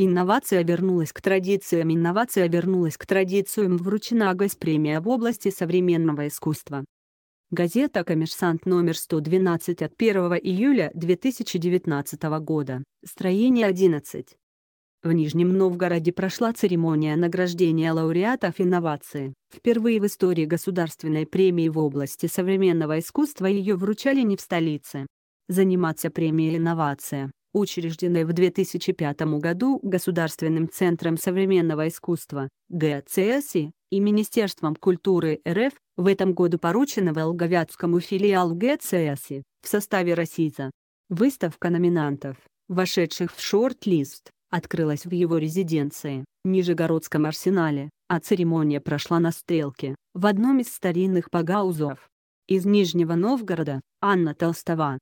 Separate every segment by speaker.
Speaker 1: Инновация вернулась к традициям. Инновация вернулась к традициям. Вручена госпремия в области современного искусства. Газета «Коммерсант» номер 112 от 1 июля 2019 года, строение 11. В Нижнем Новгороде прошла церемония награждения лауреатов инновации. Впервые в истории государственной премии в области современного искусства ее вручали не в столице. Заниматься премией «Инновация» учрежденной в 2005 году Государственным центром современного искусства ГЦСИ и Министерством культуры РФ, в этом году поручено волговятскому филиалу ГЦСИ в составе Росиза. Выставка номинантов, вошедших в шорт-лист, открылась в его резиденции, Нижегородском арсенале, а церемония прошла на стрелке, в одном из старинных погаузов. Из Нижнего Новгорода, Анна Толстова,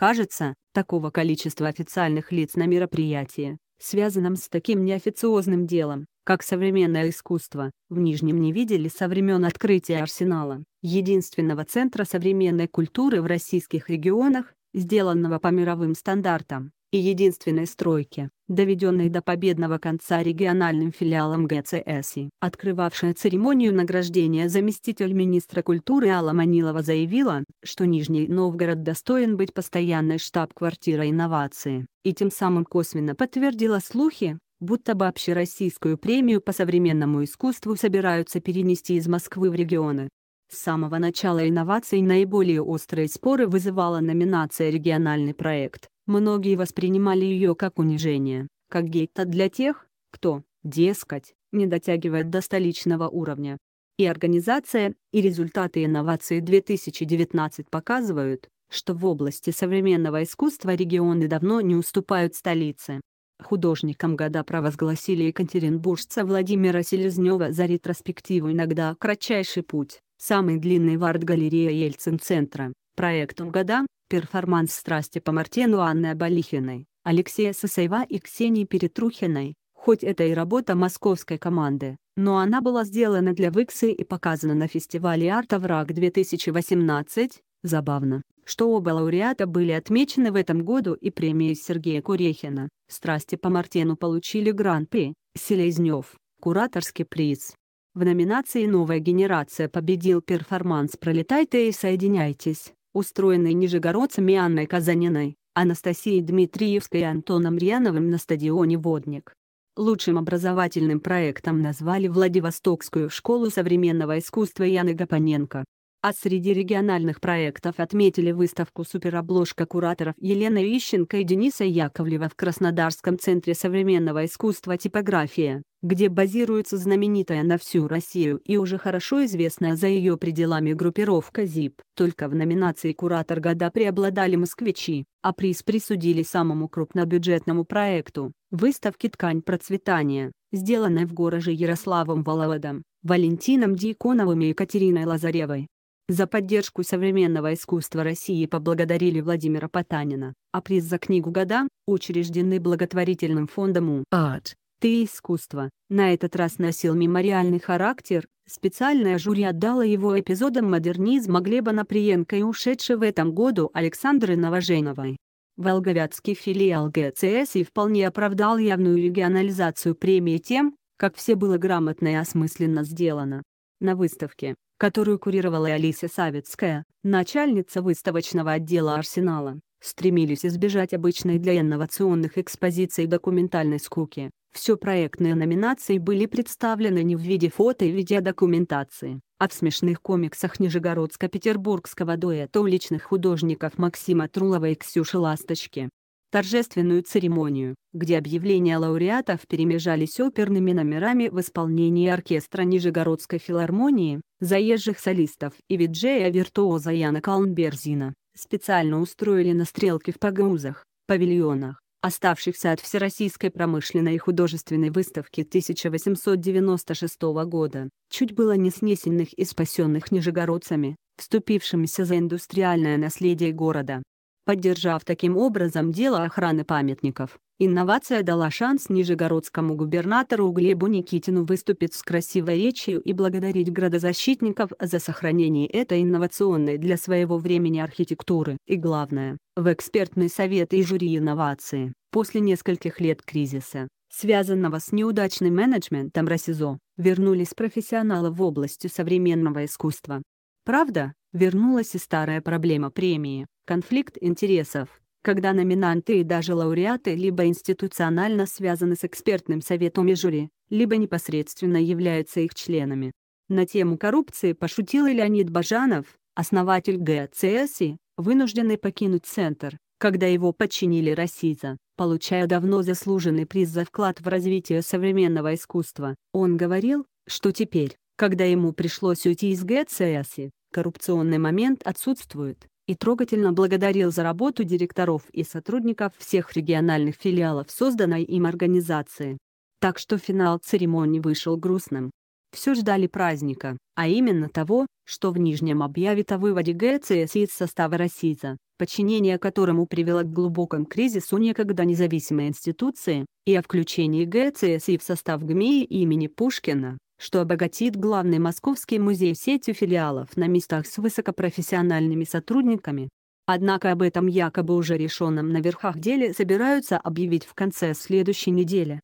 Speaker 1: Кажется, такого количества официальных лиц на мероприятии, связанном с таким неофициозным делом, как современное искусство, в Нижнем не видели со времен открытия Арсенала, единственного центра современной культуры в российских регионах, сделанного по мировым стандартам и единственной стройке, доведенной до победного конца региональным филиалом ГЦСИ. Открывавшая церемонию награждения заместитель министра культуры Алла Манилова заявила, что Нижний Новгород достоин быть постоянной штаб-квартирой инновации, и тем самым косвенно подтвердила слухи, будто бы общероссийскую премию по современному искусству собираются перенести из Москвы в регионы. С самого начала инноваций наиболее острые споры вызывала номинация «Региональный проект», Многие воспринимали ее как унижение, как гейта для тех, кто, дескать, не дотягивает до столичного уровня. И организация, и результаты инновации 2019 показывают, что в области современного искусства регионы давно не уступают столице. Художникам года провозгласили екатеринбуржца Владимира Селезнева за ретроспективу «Иногда кратчайший путь», самый длинный в арт-галерее Ельцин-центра. Проектом года Перформанс «Страсти по Мартену» Анны Абалихиной, Алексея Сосаева и Ксении Перетрухиной. Хоть это и работа московской команды, но она была сделана для Виксы и показана на фестивале Арта «Артовраг-2018». Забавно, что оба лауреата были отмечены в этом году и премией Сергея Курехина. «Страсти по Мартену» получили гран-при, Селезнев, кураторский приз. В номинации «Новая генерация» победил перформанс «Пролетайте и соединяйтесь» устроенной нижегородцами Анной Казаниной, Анастасией Дмитриевской и Антоном Рьяновым на стадионе «Водник». Лучшим образовательным проектом назвали Владивостокскую школу современного искусства Яны Гапоненко, а среди региональных проектов отметили выставку суперобложка кураторов Елены Ищенко и Дениса Яковлева в Краснодарском центре современного искусства «Типография», где базируется знаменитая на всю Россию и уже хорошо известная за ее пределами группировка ЗИП. Только в номинации «Куратор года» преобладали москвичи, а приз присудили самому крупнобюджетному проекту – выставке «Ткань процветания», сделанной в городе Ярославом Воловодом, Валентином Диконовым и Екатериной Лазаревой. За поддержку современного искусства России поблагодарили Владимира Потанина, а приз за книгу года учрежденный благотворительным фондом «Арт» ты искусство. На этот раз носил мемориальный характер, Специальная жюри отдало его эпизодам модернизма Глеба Наприенко и ушедшей в этом году Александры Новоженовой. Волговятский филиал ГЦС и вполне оправдал явную регионализацию премии тем, как все было грамотно и осмысленно сделано. На выставке, которую курировала Алиса Савицкая, начальница выставочного отдела «Арсенала», стремились избежать обычной для инновационных экспозиций документальной скуки. Все проектные номинации были представлены не в виде фото и видеодокументации, а в смешных комиксах Нижегородско-Петербургского дуэта уличных художников Максима Трулова и Ксюши Ласточки торжественную церемонию, где объявления лауреатов перемежались оперными номерами в исполнении оркестра Нижегородской филармонии, заезжих солистов и виджея-виртуоза Яна Калнберзина, специально устроили на стрелке в пагаузах, павильонах, оставшихся от Всероссийской промышленной и художественной выставки 1896 года, чуть было не снесенных и спасенных нижегородцами, вступившимися за индустриальное наследие города поддержав таким образом дело охраны памятников. Инновация дала шанс нижегородскому губернатору Глебу Никитину выступить с красивой речью и благодарить градозащитников за сохранение этой инновационной для своего времени архитектуры. И главное, в экспертный совет и жюри инновации, после нескольких лет кризиса, связанного с неудачным менеджментом РАСИЗО, вернулись профессионалы в области современного искусства, Правда, вернулась и старая проблема премии – конфликт интересов, когда номинанты и даже лауреаты либо институционально связаны с экспертным советом и жюри, либо непосредственно являются их членами. На тему коррупции пошутил и Леонид Бажанов, основатель ГЦСИ, вынужденный покинуть Центр, когда его подчинили Россиза, получая давно заслуженный приз за вклад в развитие современного искусства. Он говорил, что теперь, когда ему пришлось уйти из ГЦСИ, коррупционный момент отсутствует, и трогательно благодарил за работу директоров и сотрудников всех региональных филиалов созданной им организации. Так что финал церемонии вышел грустным. Все ждали праздника, а именно того, что в Нижнем объявит о выводе ГЦС из состава РАСИЗа, подчинение которому привело к глубокому кризису некогда независимой институции, и о включении ГЦСИ в состав ГМИ имени Пушкина что обогатит главный московский музей сетью филиалов на местах с высокопрофессиональными сотрудниками. Однако об этом якобы уже решенном на верхах деле собираются объявить в конце следующей недели.